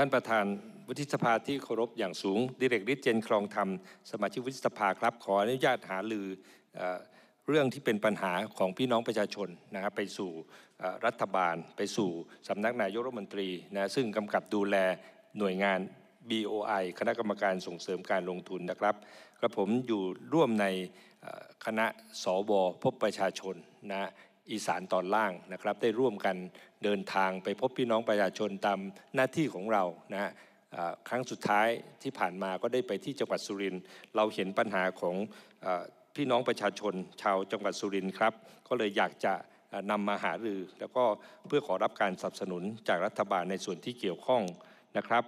ท่านประธานวุฒิสภาที่เคารพอย่างสูงดิเรกฤทธิ์เจนครองธรรมสมาชิกวุฒิสภาครับ ขออนุญาตหาลือเรื่องที่เป็นปัญหาของพี่น้องประชาชนนะครับไปสู่รัฐบาล ไปสู่สำนักนายกรัฐมนตรีนะซึ่งกำกับดูแลหน่วยงาน BOI คณะกรรมการส่งเสริมการลงทุนนะครับกระผมอยู่ร่วมในคณะสวพบประชาชนนะอีสานตอนล่างนะครับ ได้ร่วมกันเดินทางไปพบพี่น้องประชาชนตามหน้าที่ของเรานะครั้งสุดท้ายที่ผ่านมาก็ได้ไปที่จังหวัดสุรินทร์เราเห็นปัญหาของพี่น้องประชาชน ชาวจังหวัดสุรินทร์ครับก็เลยอยากจะนำมาหารือ แล้วก็เพื่อขอรับการสนับสนุนจากรัฐบาลในส่วนที่เกี่ยวข้องนะครับ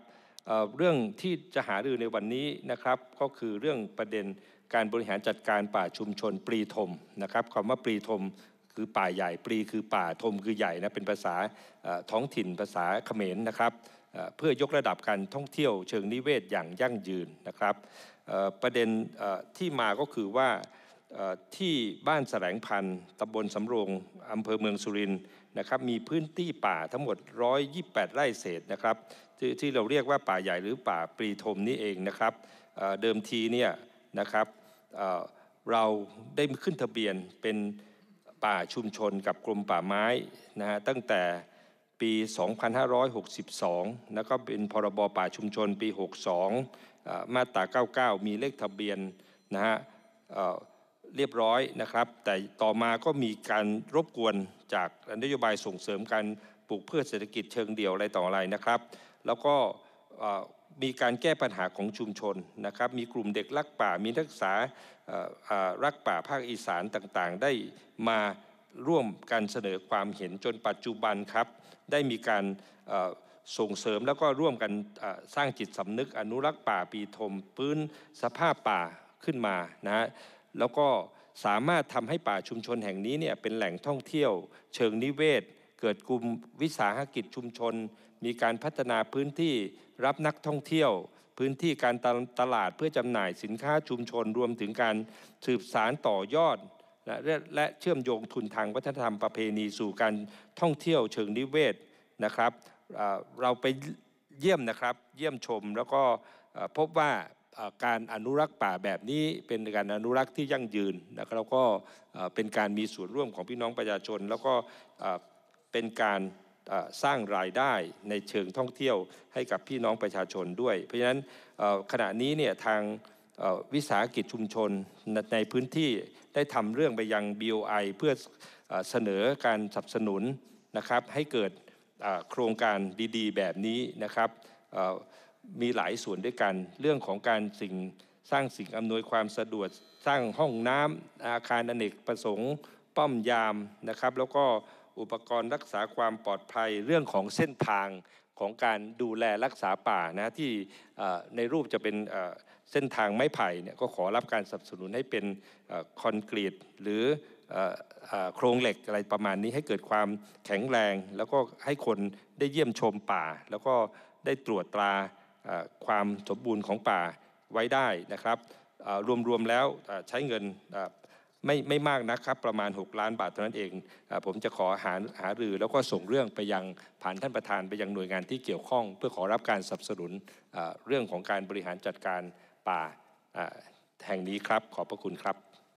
เเรื่องที่จะหารือในวันนี้นะครับ ก็คือเรื่องประเด็นการบริหารจัดการป่าชุมชนปรีทมนะครับคำว่าปรีทมคือป่าใหญ่ปลีคือป่าธมคือใหญ่นะเป็นภาษาท้องถิ่นภาษาเขมรนะครับเพื่อยกระดับการท่องเที่ยวเชิงนิเวศอย่างยั่งยืนนะครับประเด็นที่มาก็คือว่าที่บ้านแสลงพันธ์ตำบลสำโรงอำเภอเมืองสุรินทร์นะครับ มีพื้นที่ป่าทั้งหมด 128ไร่เศษนะครับทที่เราเรียกว่าป่าใหญ่หรือป่าปรีธมนี่เองนะครับเดิมทีเนี่ยนะครับเราได้ขึ้นทะเบียนเป็นป่าชุมชนกับกรมป่าไม้นะฮะตั้งแต่ปี 2562 แล้วก็เป็นพรบป่าชุมชนปี 62 มาตรา 99 มีเลขทะเบียนนะฮะเรียบร้อยนะครับแต่ต่อมาก็มีการรบกวนจากนโยบายส่งเสริมการปลูกพืชเศรษฐกิจเชิงเดี่ยวอะไรต่ออะไรนะครับ แล้วก็มีการแก้ปัญหาของชุมชนนะครับ มีกลุ่มเด็กรักป่า มีนักศึกษารักป่าภาคอีสานต่างๆ ได้มาร่วมการเสนอความเห็นจนปัจจุบันครับ ได้มีการส่งเสริมแล้วก็ร่วมกันสร้างจิตสำนึกอนุรักษ์ป่าปีธมพื้นสภาพป่าขึ้นมานะฮะแล้วก็สามารถทำให้ป่าชุมชนแห่งนี้เนี่ยเป็นแหล่งท่องเที่ยวเชิงนิเวศ เกิดกลุ่มวิสาหกิจชุมชน มีการพัฒนาพื้นที่รับนักท่องเที่ยวพื้นที่การตลาดเพื่อจำหน่ายสินค้าชุมชนรวมถึงการสืบสารต่อยอดและและเชื่อมโยงทุนทางวัฒนธรรมประเพณีสู่การท่องเที่ยว เชิงนิเวศนะครับเราไปเยี่ยมนะครับเยี่ยมชม แล้วก็พบว่าการอนุรักษ์ป่าแบบนี้เป็นการอนุรักษ์ที่ยั่งยืนนะครับแล้วก็เป็นการมีส่วนร่วมของพี่น้องประชาชน แล้วก็เป็นการสร้างรายได้ในเชิงท่องเที่ยวให้กับพี่น้องประชาชนด้วย เพราะฉะนั้นขณะนี้เนี่ยทางวิสาหกิจชุมชนในพื้นที่ได้ทำเรื่องไปยัง BOI เพื่อเสนอการสนับสนุนนะครับ ให้เกิดโครงการดีๆแบบนี้นะครับมีหลายส่วนด้วยกันเรื่องของการสิ่งสร้างสิ่งอำนวยความสะดวกสร้างห้องน้ำอาคารอนเนกประสงค์ป้อมยามนะครับแล้วก็อุปกรณ์รักษาความปลอดภัยเรื่องของเส้นทางของการดูแลรักษาป่านะที่ในรูปจะเป็นเส้นทางไม้ไผ่เนี่ยก็ขอรับการสนับสนุนให้เป็นคอนกรีต หรือโครงเหล็กอะไรประมาณนี้ให้เกิดความแข็งแรง แล้วก็ให้คนได้เยี่ยมชมป่า แล้วก็ได้ตรวจตราความสมบูรณ์ของป่าไว้ได้นะครับรวมๆแล้วใช้เงินไม่ไม่มากนะครับประมาณ 6 ล้านบาทเท่านั้นเองอผมจะขอหาหารือ แล้วก็ส่งเรื่องไปยังผ่านท่านประธานไปยังหน่วยงานที่เกี่ยวข้อง เพื่อขอรับการสนับสนุนเรื่องของการบริหารจัดการป่าแห่งนี้ครับขอบพระคุณครับ